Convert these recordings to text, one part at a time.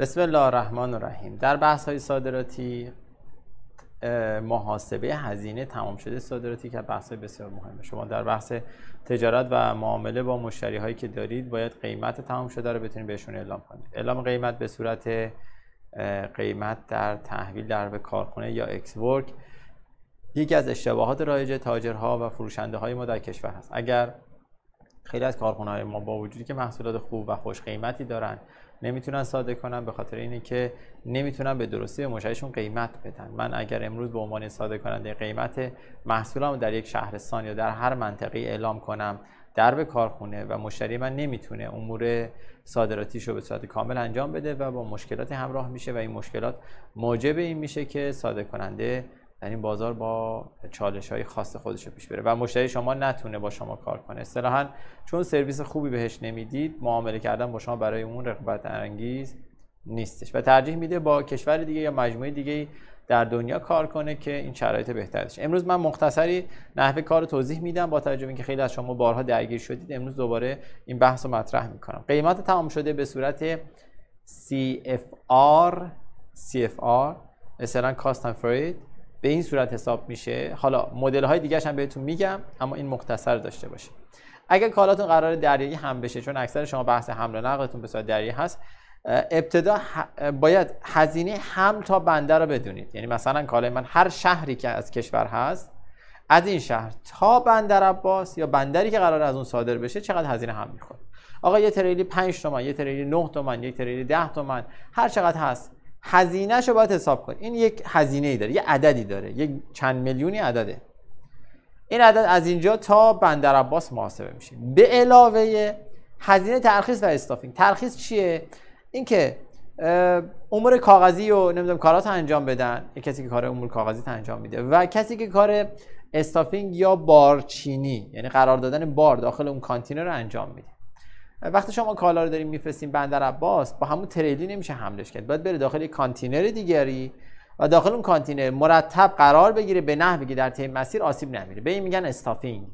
بسم الله الرحمن الرحیم در بحث های صادراتی محاسبه هزینه تمام شده صادراتی که بحث بسیار مهمه شما در بحث تجارت و معامله با مشتری هایی که دارید باید قیمت تمام شده رو بتونید بهشون اعلام کنید اعلام قیمت به صورت قیمت در تحویل در به کارخونه یا ورک یکی از اشتباهات رایج تاجرها و فروشنده های ما در کشور هست اگر خیلی از کارخونه ما با وجودی که محصولات خوب و خوش قیمتی دارن نمیتونن صادر کنن به خاطر اینه که نمیتونن به درستی به مشتریشون قیمت بدن من اگر امروز به عنوان ساده کننده قیمت محصولم در یک شهرستان یا در هر منطقه اعلام کنم در به کارخونه و مشتری من نمیتونه امور صادراتیش رو به صورت کامل انجام بده و با مشکلات همراه میشه و این مشکلات موجب این میشه که صادر کننده در یعنی این بازار با چالش های خاص خودش رو پیش بره و مشتری شما نتونه با شما کار کنه اصطلاحا چون سرویس خوبی بهش نمیدید معامله کردن با شما برای اون رقابت انگیز نیستش و ترجیح میده با کشور دیگه یا مجموعه دیگه در دنیا کار کنه که این شرایط بهترش امروز من مختصری نحوه کار رو توضیح میدم با توجه اینکه خیلی از شما بارها درگیر شدید امروز دوباره این بحث رو مطرح میکنم قیمت تمام شده به صورت CFR CFR اصلا فرید به این صورت حساب میشه حالا مدل های دیگه هم بهتون میگم اما این مختصر داشته باشه اگر کالاتون قرار دریایی هم بشه چون اکثر شما بحث حمل و نقلتون به صورت دریایی هست ابتدا باید هزینه هم تا بندر رو بدونید یعنی مثلا کالای من هر شهری که از کشور هست از این شهر تا بندر عباس یا بندری که قرار از اون صادر بشه چقدر هزینه هم میخوره آقا یه تریلی 5 تومن یه تریلی 9 تومن یک تریلی 10 تومن هر چقدر هست هزینه رو باید حساب کنی این یک هزینه ای داره یه عددی داره یک چند میلیونی عدده این عدد از اینجا تا بندر عباس محاسبه میشه به علاوه هزینه ترخیص و استافینگ ترخیص چیه اینکه امور کاغذی و نمیدونم کارات انجام بدن یه کسی که کار امور کاغذی انجام میده و کسی که کار استافینگ یا بارچینی یعنی قرار دادن بار داخل اون کانتینر رو انجام میده وقتی شما کالا رو داریم میفرستیم بندر عباس با همون تریلی نمیشه حملش کرد باید بره داخل کانتینر دیگری و داخل اون کانتینر مرتب قرار بگیره به نحوی که در طی مسیر آسیب نمیره به این میگن استافینگ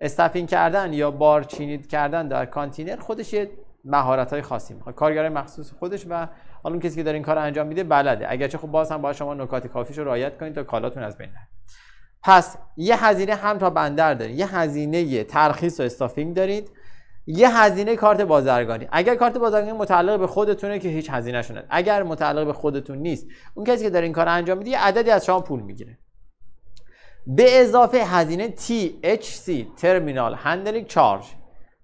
استافینگ کردن یا بار چینید کردن در کانتینر خودش یه مهارت های خاصی میخواد کارگر مخصوص خودش و حالا کسی که داره این کار انجام میده بلده اگرچه خب باز هم باید شما نکات کافیش رو رعایت کنید تا کالاتون از بین پس یه هزینه هم تا بندر دارید یه هزینه ترخیص و استافینگ دارید یه هزینه کارت بازرگانی اگر کارت بازرگانی متعلق به خودتونه که هیچ هزینه شوند اگر متعلق به خودتون نیست اون کسی که داره این کار انجام میده یه عددی از شما پول میگیره به اضافه هزینه THC ترمینال Handling Charge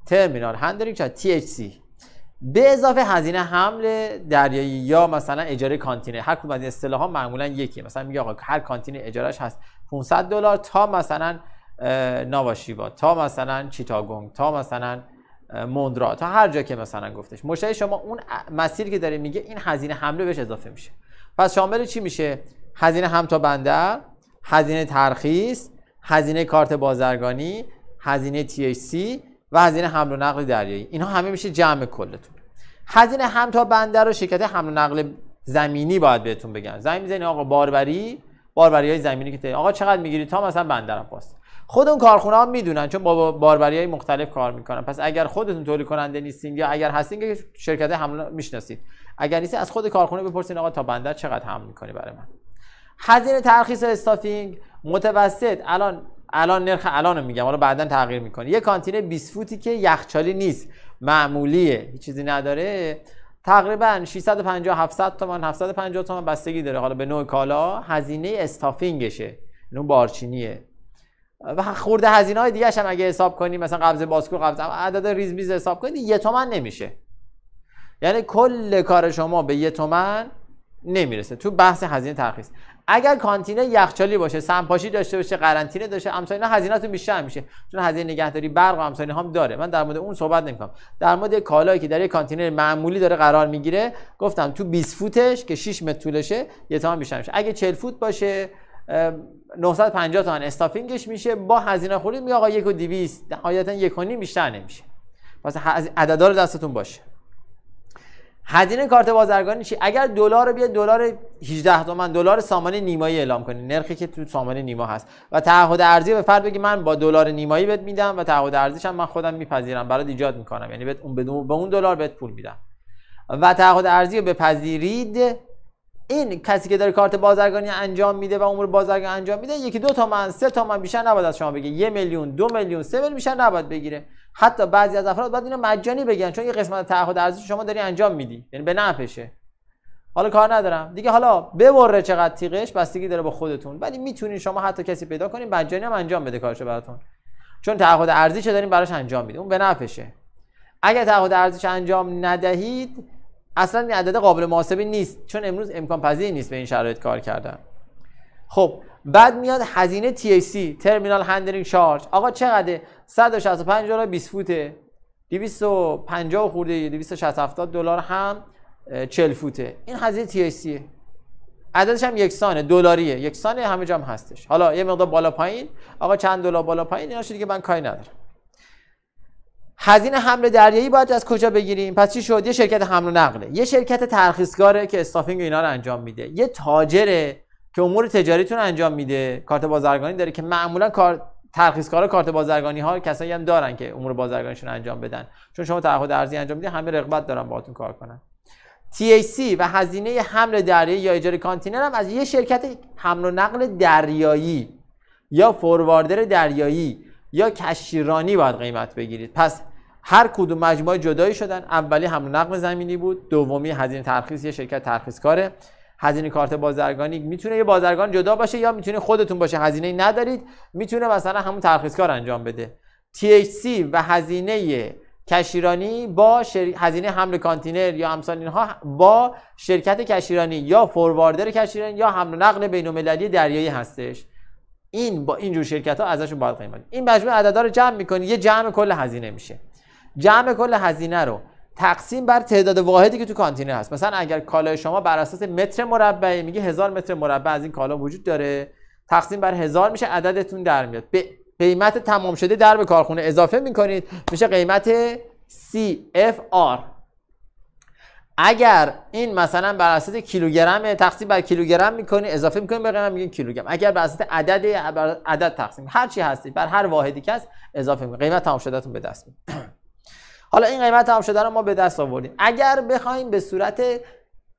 ترمینال Handling Charge THC به اضافه هزینه حمل دریایی یا مثلا اجاره کانتینر هر کدوم از این ها معمولا یکیه مثلا میگه آقا هر کانتینر اجارش هست 500 دلار تا مثلا نواشیوا تا مثلا چیتاگونگ تا مثلا مندرا تا هر جا که مثلا گفتش مشتری شما اون مسیری که داره میگه این هزینه حمله بهش اضافه میشه پس شامل چی میشه هزینه هم تا بندر هزینه ترخیص هزینه کارت بازرگانی هزینه THC و هزینه حمل و نقل دریایی اینها همه میشه جمع کلتون هزینه هم تا بندر رو شرکت حمل و نقل زمینی باید بهتون بگن زمین میزنی آقا باربری باربری های زمینی که آقا چقدر میگیری تا مثلا بندر پاس خود اون کارخونه ها میدونن چون با باربری های مختلف کار میکنن پس اگر خودتون تولید کننده نیستین یا اگر هستین که شرکت حمل میشناسید اگر نیستین از خود کارخونه بپرسین آقا تا بندر چقدر حمل میکنی برای من هزینه ترخیص استافینگ متوسط الان الان نرخ الانو میگم حالا بعدا تغییر میکنه یه کانتینر 20 فوتی که یخچالی نیست معمولیه هیچ چیزی نداره تقریبا 650 700 تومان 750 تومان بستگی داره حالا به نوع کالا هزینه استافینگشه یعنی اون بارچینیه و خورده هزینه های دیگه هم اگه حساب کنیم مثلا قبض باسکو قبض عدد ریز میز حساب کنید یه تومن نمیشه یعنی کل کار شما به یه تومن نمیرسه تو بحث هزینه ترخیص اگر کانتینه یخچالی باشه سمپاشی داشته باشه قرنطینه داشته امسال اینا هزینه بیشتر میشه چون هزینه نگهداری برق و امسال هم داره من در مورد اون صحبت نمیکنم در مورد کالایی که در یک کانتینر معمولی داره قرار میگیره گفتم تو 20 فوتش که 6 متر طولشه یه تومن بیشتر میشه اگه 40 فوت باشه 950 تومن استافینگش میشه با هزینه خورید میگه آقا 1 و 200 نهایتا 1 و بیشتر نمیشه پس عددا رو دستتون باشه هزینه کارت بازرگانی چی اگر دلار رو بیا دلار 18 تومن دلار سامانه نیمایی اعلام کنی نرخی که تو سامانه نیما هست و تعهد ارزی به فرد بگی من با دلار نیمایی بهت میدم و تعهد ارزیش هم من خودم میپذیرم برات ایجاد میکنم یعنی بهت اون به اون دلار بهت پول میدم و تعهد ارزی رو بپذیرید این کسی که داره کارت بازرگانی انجام میده و امور بازرگانی انجام میده یکی دو تا من سه تا من بیشتر نباید از شما بگه یه میلیون دو میلیون سه میلیون بیشتر نباید بگیره حتی بعضی از افراد باید اینو مجانی بگن چون یه قسمت تعهد ارزش شما داری انجام میدی یعنی به نفشه حالا کار ندارم دیگه حالا ببره چقدر تیغش بستگی داره با خودتون ولی میتونین شما حتی کسی پیدا کنین مجانی هم انجام بده کارشو براتون چون تعهد ارزش دارین براش انجام میده اون به نفشه اگه تعهد ارزش انجام ندهید اصلا این عدد قابل محاسبه نیست چون امروز امکان پذیر نیست به این شرایط کار کردن خب بعد میاد هزینه THC ترمینال هندلینگ شارژ آقا چقدره 165 دلار 20 فوته 250 خورده 260 دلار هم 40 فوته این هزینه THC عددش هم یکسانه دلاریه یکسانه همه جا هم هستش حالا یه مقدار بالا پایین آقا چند دلار بالا پایین اینا که من کاری ندارم هزینه حمل دریایی باید از کجا بگیریم پس چی شد یه شرکت حمل و نقله یه شرکت ترخیصگاره که استافینگ اینا رو انجام میده یه تاجره که امور تجاریتون انجام میده کارت بازرگانی داره که معمولا کار ترخیصکارا کارت بازرگانی ها کسایی هم دارن که امور بازرگانیشون انجام بدن چون شما تعهد ارزی انجام میده، همه رغبت دارن باهاتون کار کنن TAC و هزینه حمل دریایی یا اجاره کانتینر هم از یه شرکت حمل و نقل دریایی یا فورواردر دریایی یا کشیرانی باید قیمت بگیرید پس هر کدوم مجموعه جدایی شدن اولی همون نقل زمینی بود دومی هزینه ترخیص یه شرکت کاره هزینه کارت بازرگانی میتونه یه بازرگان جدا باشه یا میتونه خودتون باشه هزینه ندارید میتونه مثلا همون کار انجام بده THC و هزینه کشیرانی با هزینه حمل کانتینر یا همسان اینها با شرکت کشیرانی یا فورواردر کشیرانی یا حمل و نقل بین‌المللی دریایی هستش این با این جور شرکت ها ازشون باید قیمت این مجموع عددا رو جمع میکنی یه جمع کل هزینه میشه جمع کل هزینه رو تقسیم بر تعداد واحدی که تو کانتینر هست مثلا اگر کالای شما بر اساس متر مربع میگه هزار متر مربع از این کالا وجود داره تقسیم بر هزار میشه عددتون در میاد به قیمت تمام شده در به کارخونه اضافه میکنید میشه قیمت CFR اگر این مثلا بر اساس کیلوگرم تقسیم بر کیلوگرم میکنی اضافه میکنی به قیمت میگیم کیلوگرم اگر بر اساس عدد بر عدد تقسیم هر چی هستی بر هر واحدی که هست اضافه میکنی قیمت تمام شدهتون به دست میاد حالا این قیمت تمام شده رو ما به دست آوردیم اگر بخوایم به صورت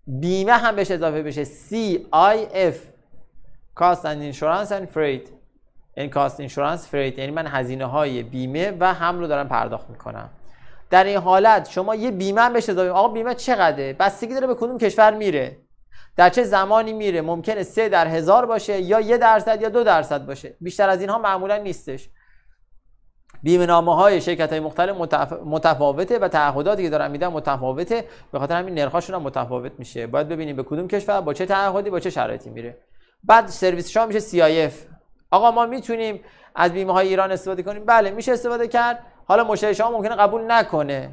بیمه هم بهش اضافه بشه CIF Cost and Insurance and Freight این Cost Insurance Freight یعنی من هزینه های بیمه و حمل رو دارم پرداخت میکنم در این حالت شما یه بیمه بشه داریم آقا بیمه چقدره بستگی داره به کدوم کشور میره در چه زمانی میره ممکنه سه در هزار باشه یا یه درصد یا دو درصد باشه بیشتر از اینها معمولا نیستش بیمه نامه های شرکت های مختلف متف... متفاوته و تعهداتی که دارن میدن متفاوته به خاطر همین نرخاشون هم متفاوت میشه باید ببینیم به کدوم کشور با چه تعهدی با چه شرایطی میره بعد سرویس میشه CIF آقا ما میتونیم از بیمه های ایران استفاده کنیم بله میشه استفاده کرد حالا مشتری شما ممکنه قبول نکنه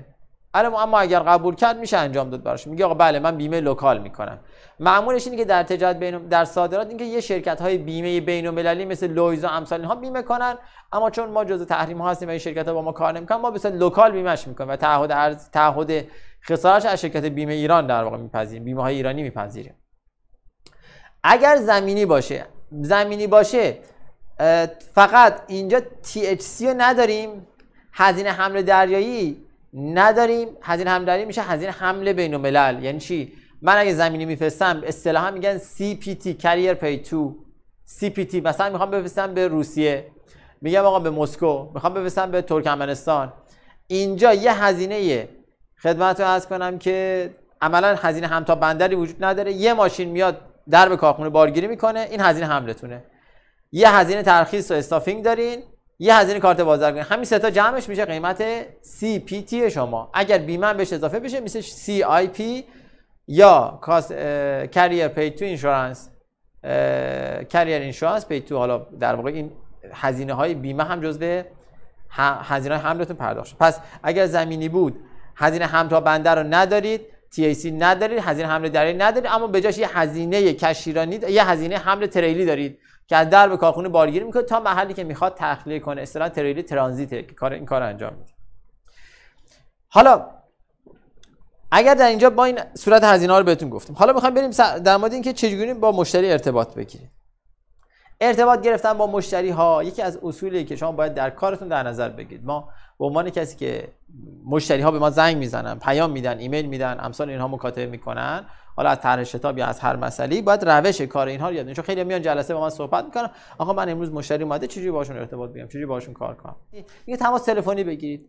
اما اگر قبول کرد میشه انجام داد براش میگه آقا بله من بیمه لوکال میکنم معمولش اینه که در تجارت بین در صادرات اینکه یه شرکت های بیمه بین المللی مثل و امثال اینها بیمه کنن اما چون ما جزء تحریم ها هستیم و این شرکت ها با ما کار نمیکنن ما مثل لوکال بیمهش میکنیم و تعهد ارز تعهد خسارتش از شرکت بیمه ایران در واقع میپذیریم بیمه های ایرانی میپذیریم اگر زمینی باشه زمینی باشه فقط اینجا THC رو نداریم هزینه حمل دریایی نداریم هزینه حمل دریایی میشه هزینه حمل بین الملل یعنی چی من اگه زمینی میفرستم اصطلاحا میگن CPT Carrier Pay 2 CPT مثلا میخوام بفرستم به روسیه میگم آقا به مسکو میخوام بفرستم به ترکمنستان اینجا یه هزینه خدمت رو عرض کنم که عملا هزینه همتا بندری وجود نداره یه ماشین میاد در به کارخونه بارگیری میکنه این هزینه حملتونه یه هزینه ترخیص و استافینگ دارین یه هزینه کارت بازرگانی همین سه تا جمعش میشه قیمت تی شما اگر بیمه بهش اضافه بشه میشه پی یا کریر پی تو اینشورنس کریر اینشورنس پی تو حالا در واقع این هزینه های بیمه هم جزو هزینه حملتون پرداخت شد پس اگر زمینی بود هزینه هم تا بنده رو ندارید سی ندارید هزینه حمل دریایی ندارید اما به جاش یه هزینه کشیرانی یه هزینه حمل تریلی دارید که از درب کارخونه بارگیری میکنه تا محلی که میخواد تخلیه کنه استران تریلی ترانزیته که کار این کار انجام میده حالا اگر در اینجا با این صورت هزینه رو بهتون گفتیم حالا میخوام بریم در مورد اینکه چجوری با مشتری ارتباط بگیریم ارتباط گرفتن با مشتری ها یکی از اصولی که شما باید در کارتون در نظر بگیرید ما به عنوان کسی که مشتری ها به ما زنگ میزنن پیام میدن ایمیل میدن امثال اینها مکاتبه میکنن حالا از طرح شتاب یا از هر مسئله باید روش کار اینها رو یاد چون خیلی میان جلسه با من صحبت میکنن آقا من امروز مشتری اومده چجوری باشون ارتباط بگیرم چجوری باشون کار کنم یه تماس تلفنی بگیرید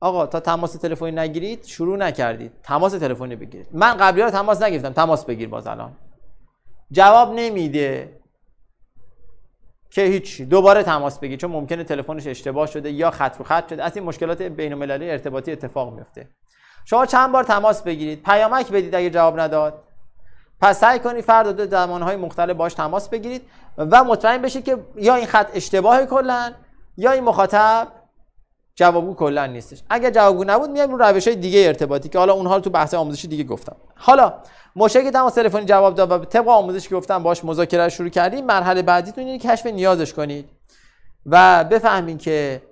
آقا تا تماس تلفنی نگیرید شروع نکردید تماس تلفنی بگیرید من قبلی رو تماس نگرفتم تماس بگیر باز الان جواب نمیده که هیچ دوباره تماس بگیرید چون ممکنه تلفنش اشتباه شده یا خط رو خط شده از این مشکلات بین ارتباطی اتفاق میفته شما چند بار تماس بگیرید پیامک بدید اگه جواب نداد پس سعی کنید فرد دو زمانهای مختلف باش تماس بگیرید و مطمئن بشید که یا این خط اشتباه کلا یا این مخاطب جوابگو کلا نیستش اگر جوابگو نبود میایم رو روش های دیگه ارتباطی که حالا اونها رو تو بحث آموزشی دیگه گفتم حالا مشکل تماس تلفنی جواب داد و طبق آموزش که گفتم باش مذاکره شروع کردیم مرحله بعدیتون اینه کشف نیازش کنید و بفهمین که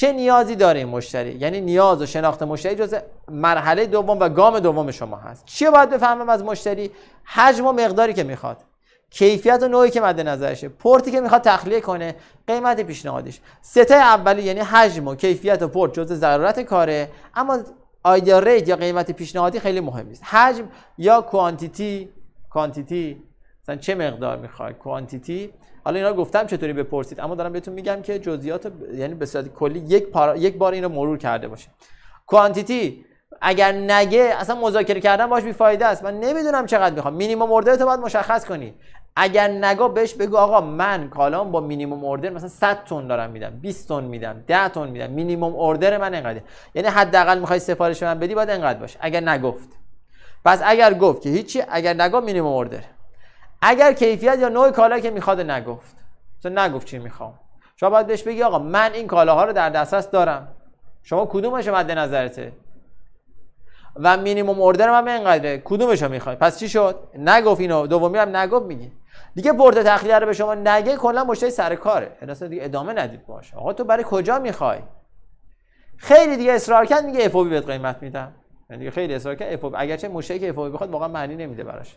چه نیازی داره این مشتری یعنی نیاز و شناخت مشتری جز مرحله دوم و گام دوم شما هست چی باید بفهمم از مشتری حجم و مقداری که میخواد کیفیت و نوعی که مد نظرشه پورتی که میخواد تخلیه کنه قیمت پیشنهادش ستای اولی یعنی حجم و کیفیت و پورت جز ضرورت کاره اما آیدیا ریت یا قیمت پیشنهادی خیلی مهم نیست حجم یا کوانتیتی کوانتیتی مثلا چه مقدار میخواد کوانتیتی حالا اینا گفتم چطوری بپرسید اما دارم بهتون میگم که جزئیات یعنی به صورت کلی یک, پارا... یک بار اینو مرور کرده باشه کوانتیتی اگر نگه اصلا مذاکره کردن باش بیفایده است من نمیدونم چقدر میخوام مینیمم اوردر تو باید مشخص کنی اگر نگا بهش بگو آقا من کالام با مینیمم اوردر مثلا 100 تن دارم میدم 20 تن میدم 10 تن میدم مینیمم اوردر من اینقدر یعنی حداقل میخوای سفارش من بدی باید انقدر باشه اگر نگفت پس اگر گفت که هیچی اگر نگا مینیمم اوردر اگر کیفیت یا نوع کالا که میخواد نگفت تو نگفت چی میخوام شما باید بهش بگی آقا من این کالاها رو در دسترس دارم شما کدومش مد نظرته و مینیمم اوردر من اینقدره کدومش رو میخوای پس چی شد نگفت اینو دومی هم نگفت میگی دیگه برده تخلیه رو به شما نگه کلا مشتری سر کاره یعنی دیگه ادامه ندید باش آقا تو برای کجا میخوای خیلی دیگه اصرار کرد میگه اف بهت قیمت میدم یعنی خیلی اصرار کرد اف اگرچه مشتری که اف بخواد واقعا معنی نمیده براش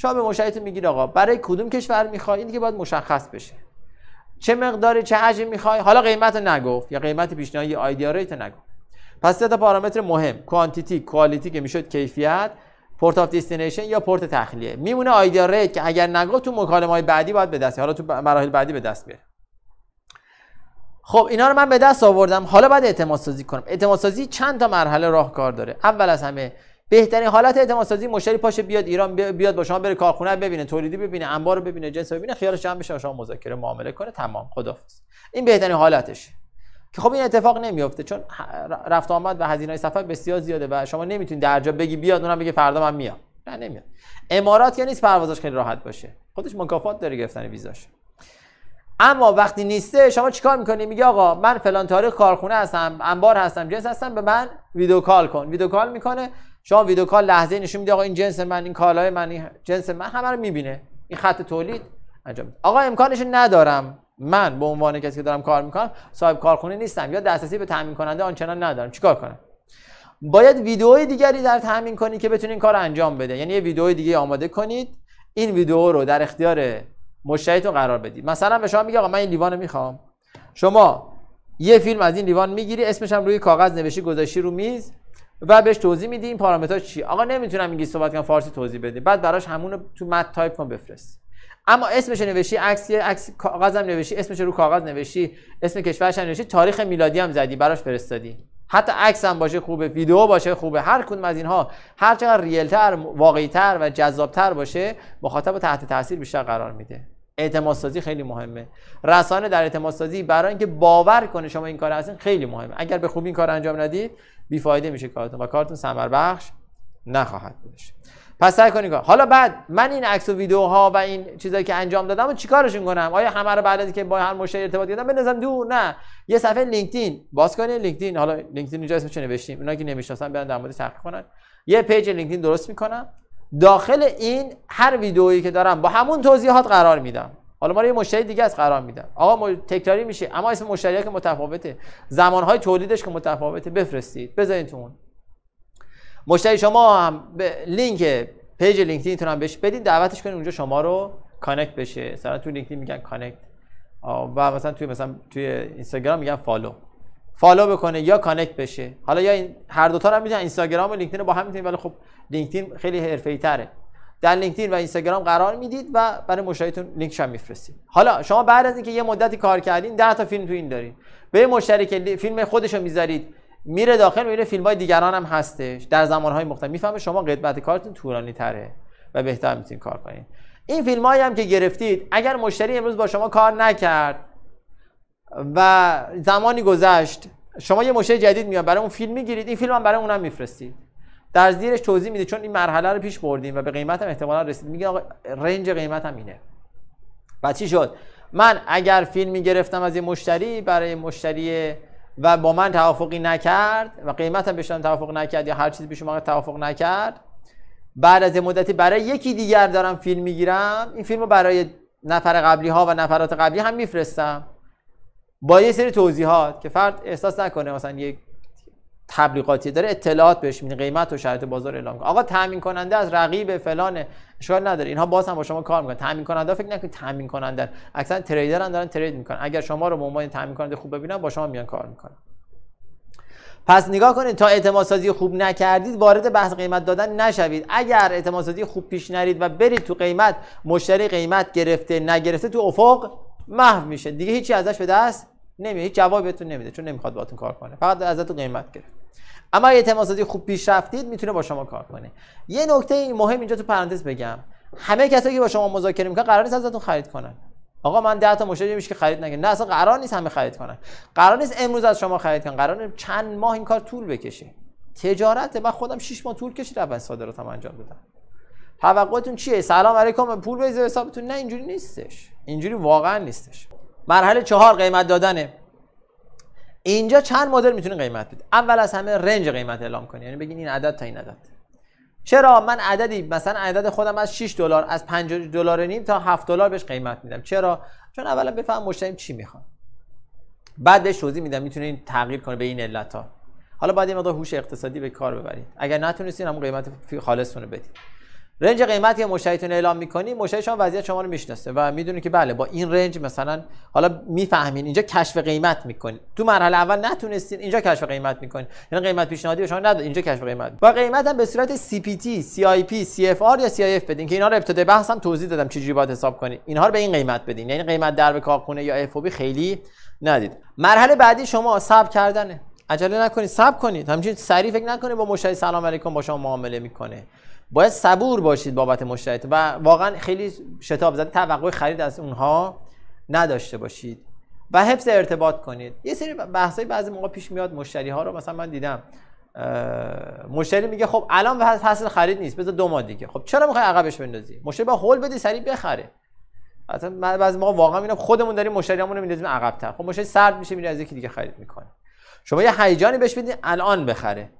شما به مشتریتون میگید آقا برای کدوم کشور میخوای این دیگه باید مشخص بشه چه مقداری چه حجمی میخوای حالا قیمت رو نگفت یا قیمت پیشنهادی آیدیا ریت نگفت پس سه تا پارامتر مهم کوانتیتی کوالیتی که میشد کیفیت پورت آف دیستینیشن یا پورت تخلیه میمونه آیدیا ریت که اگر نگفت تو مکالمه های بعدی باید به دست حالا تو مراحل بعدی به دست بیاره خب اینا رو من به دست آوردم حالا باید اعتماد سازی کنم اعتماد سازی چند تا مرحله راهکار داره اول از همه بهترین حالت اعتماد سازی مشتری پاشه بیاد ایران بیاد با شما بره کارخونه ببینه تولیدی ببینه انبار رو ببینه جنس ببینه خیالش جمع بشه شما مذاکره معامله کنه تمام خدافظ این بهترین حالتشه که خب این اتفاق نمیفته چون رفت آمد و هزینه سفر بسیار زیاده و شما نمیتونید درجا بگی بیاد اونم بگه فردا من میام نه نمیاد امارات یا نیست پروازش خیلی راحت باشه خودش مکافات داره گرفتن ویزاش اما وقتی نیسته شما چیکار میکنی میگه آقا من فلان تاریخ کارخونه هستم انبار هستم جنس هستم به من ویدیو کال کن ویدیو کال میکنه شما ویدیو کال لحظه نشون میده آقا این جنس من این کالای من این جنس من همه رو میبینه این خط تولید انجام میده آقا امکانش ندارم من به عنوان کسی که دارم کار میکنم صاحب کارخونه نیستم یا دسترسی به تامین کننده آنچنان ندارم چیکار کنم باید ویدیوهای دیگری در تامین کنید که بتونین کار انجام بده یعنی یه ویدیو دیگه آماده کنید این ویدیو رو در اختیار مشتریتون قرار بدید مثلا به شما میگه آقا من این لیوانو میخوام شما یه فیلم از این لیوان میگیری اسمش هم روی کاغذ نوشی گذاشی رو میز و بهش توضیح میدی این پارامترها چی آقا نمیتونم انگلیسی صحبت کنم فارسی توضیح بدی بعد براش همون تو مت تایپ کن بفرست اما اسمش نوشی عکس عکس کاغذم نوشی اسمش رو کاغذ نوشی اسم کشورش نوشی تاریخ میلادی هم زدی براش فرستادی حتی عکس هم باشه خوبه ویدیو باشه خوبه هر کدوم از اینها هر چقدر ریلتر واقعیتر و جذابتر باشه مخاطب تحت تاثیر بیشتر قرار میده اعتماد سازی خیلی مهمه رسانه در اعتماد سازی برای اینکه باور کنه شما این کار هستین خیلی مهمه اگر به خوبی این کار انجام ندید بیفایده میشه کارتون و کارتون ثمر بخش نخواهد بودش پس سعی کنید حالا بعد من این عکس و ویدیوها و این چیزایی که انجام دادم و چیکارشون کنم آیا همه رو بعد از اینکه با هر مشتری ارتباط گرفتم بندازم دو نه یه صفحه لینکدین باز کنید لینکدین حالا لینکدین اینجا اسمش نوشتیم اینا که نمیشناسن بیان در مورد تحقیق کنن یه پیج لینکدین درست میکنم داخل این هر ویدئویی که دارم با همون توضیحات قرار میدم حالا ما یه مشتری دیگه از قرار میدم آقا تکراری میشه اما اسم مشتری که متفاوته زمانهای تولیدش که متفاوته بفرستید بذارین تو اون مشتری شما هم به لینک پیج لینکدین تون هم بهش بدین دعوتش کنین اونجا شما رو کانکت بشه مثلا تو لینکدین میگن کانکت و مثلا توی مثلا توی اینستاگرام میگن فالو فالو بکنه یا کانکت بشه حالا یا این هر دو تا رو میتونن اینستاگرام و لینکدین با هم میتونید ولی خب لینکدین خیلی حرفه‌ای تره در لینکدین و اینستاگرام قرار میدید و برای مشتریتون لینکش هم میفرستید حالا شما بعد از اینکه یه مدتی کار کردین 10 تا فیلم تو این دارین به مشتری که فیلم خودشو میذارید میره داخل میره فیلم های دیگران هم هستش در زمان های مختلف میفهمه شما قدمت کارتون طولانی تره و بهتر میتونید کار کنید این فیلم هم که گرفتید اگر مشتری امروز با شما کار نکرد و زمانی گذشت شما یه مشتری جدید میاد برای اون فیلم میگیرید این فیلم هم برای اونم میفرستید در زیرش توضیح میده چون این مرحله رو پیش بردیم و به قیمت هم احتمالا رسید میگه آقا رنج قیمت هم اینه و چی شد من اگر فیلم میگرفتم از یه مشتری برای مشتری و با من توافقی نکرد و قیمت قیمتم بهشون توافق نکرد یا هر چیزی به شما توافق نکرد بعد از مدتی برای یکی دیگر دارم فیلم میگیرم این فیلم برای نفر قبلی ها و نفرات قبلی هم میفرستم با یه سری توضیحات که فرد احساس نکنه مثلا یه تبلیغاتی داره اطلاعات بهش میده قیمت و شرایط بازار اعلام کنه آقا تامین کننده از رقیب فلان اشکال نداره اینها باز هم با شما کار میکنن تامین کننده فکر نکنید تامین کننده تریدر هم دارن ترید میکنن اگر شما رو به عنوان تامین کننده خوب ببینن با شما میان کار میکنن پس نگاه کنید تا اعتماد سازی خوب نکردید وارد بحث قیمت دادن نشوید اگر اعتماد سازی خوب پیش نرید و برید تو قیمت مشتری قیمت گرفته نگرفته تو افق محو میشه دیگه هیچی ازش به دست نمیاد هیچ جواب بهتون نمیده چون نمیخواد باهاتون کار کنه فقط ازتون قیمت گرفت اما اگه تماساتی خوب پیش رفتید میتونه با شما کار کنه یه نکته مهم اینجا تو پرانتز بگم همه کسایی که با شما مذاکره میکنن قرار نیست ازتون خرید کنن آقا من 10 تا مشتری میشه که خرید نگه نه اصلا قرار نیست همه خرید کنن قرار نیست امروز از شما خرید کنن قرار نیست چند ماه این کار طول بکشه تجارت من خودم 6 ماه طول کشید اول صادراتم انجام دادم توقعتون چیه سلام علیکم پول بیزه حسابتون نه اینجوری نیستش اینجوری واقعا نیستش مرحله چهار قیمت دادنه اینجا چند مدل میتونه قیمت بده اول از همه رنج قیمت اعلام کنی یعنی بگین این عدد تا این عدد چرا من عددی مثلا عدد خودم از 6 دلار از 50 دلار نیم تا 7 دلار بهش قیمت میدم چرا چون اولا بفهم مشتری چی میخواد بعد بهش توضیح میدم میتونه این تغییر کنه به این علت ها حالا بعد یه مقدار هوش اقتصادی به کار ببرید اگر نتونستین هم قیمت خالصونه بدید رنج قیمتی مشتریتون اعلام میکنی مشتری شما وضعیت شما رو میشناسه و میدونه که بله با این رنج مثلا حالا میفهمین اینجا کشف قیمت میکنین تو مرحله اول نتونستین اینجا کشف قیمت میکنین یعنی قیمت پیشنهادی به شما نداد اینجا کشف قیمت و قیمت هم به صورت CPT, CIP, CFR یا CIF بدین که اینا رو ابتدای بحثم توضیح دادم چجوری باید حساب کنید اینها رو به این قیمت بدین یعنی قیمت در به کارخونه یا FOB خیلی ندید مرحله بعدی شما صبر کردنه عجله نکنید صبر کنید همچنین سریع فکر نکنید با مشتری سلام علیکم با شما معامله میکنه باید صبور باشید بابت مشتریت و واقعا خیلی شتاب زده توقع خرید از اونها نداشته باشید و حفظ ارتباط کنید یه سری بحثای بعضی موقع پیش میاد مشتری ها رو مثلا من دیدم مشتری میگه خب الان فصل خرید نیست بذار دو ماه دیگه خب چرا میخوای عقبش بندازی مشتری با هول بدی سریع بخره مثلا بعضی موقع واقعا میگم خودمون داریم مشتریامون رو میندازیم تر خب مشتری سرد میشه میره از یکی دیگه خرید میکنه شما یه هیجانی بهش بدین الان بخره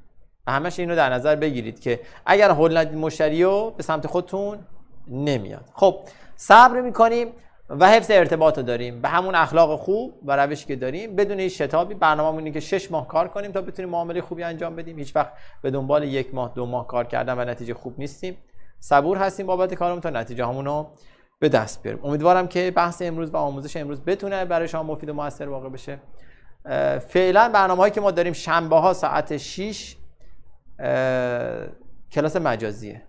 همش این رو در نظر بگیرید که اگر هول ندید مشتری رو به سمت خودتون نمیاد خب صبر میکنیم و حفظ ارتباط رو داریم به همون اخلاق خوب و روشی که داریم بدون هیچ شتابی برنامه اینه که 6 ماه کار کنیم تا بتونیم معامله خوبی انجام بدیم هیچ وقت به دنبال یک ماه دو ماه کار کردن و نتیجه خوب نیستیم صبور هستیم بابت کارمون تا نتیجه همون رو به دست بیاریم امیدوارم که بحث امروز و آموزش امروز بتونه برای شما مفید و موثر واقع بشه فعلا برنامه که ما داریم شنبه ها ساعت 6 کلاس مجازیه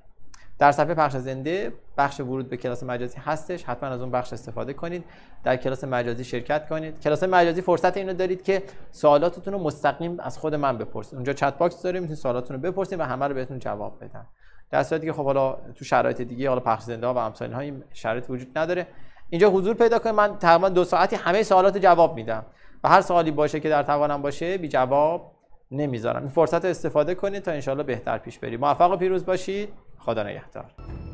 در صفحه پخش زنده بخش ورود به کلاس مجازی هستش حتما از اون بخش استفاده کنید در کلاس مجازی شرکت کنید کلاس مجازی فرصت اینو دارید که سوالاتتون رو مستقیم از خود من بپرسید اونجا چت باکس داره میتونید سوالاتتون رو بپرسید و همه رو بهتون جواب بدن در صورتی که خب حالا تو شرایط دیگه حالا پخش زنده ها و امثال این شرایط وجود نداره اینجا حضور پیدا کنید من تقریبا دو ساعتی همه سوالات جواب میدم و هر سوالی باشه که در توانم باشه بی جواب نمیذارم این فرصت استفاده کنید تا انشالله بهتر پیش برید موفق و پیروز باشید خدا نگهدار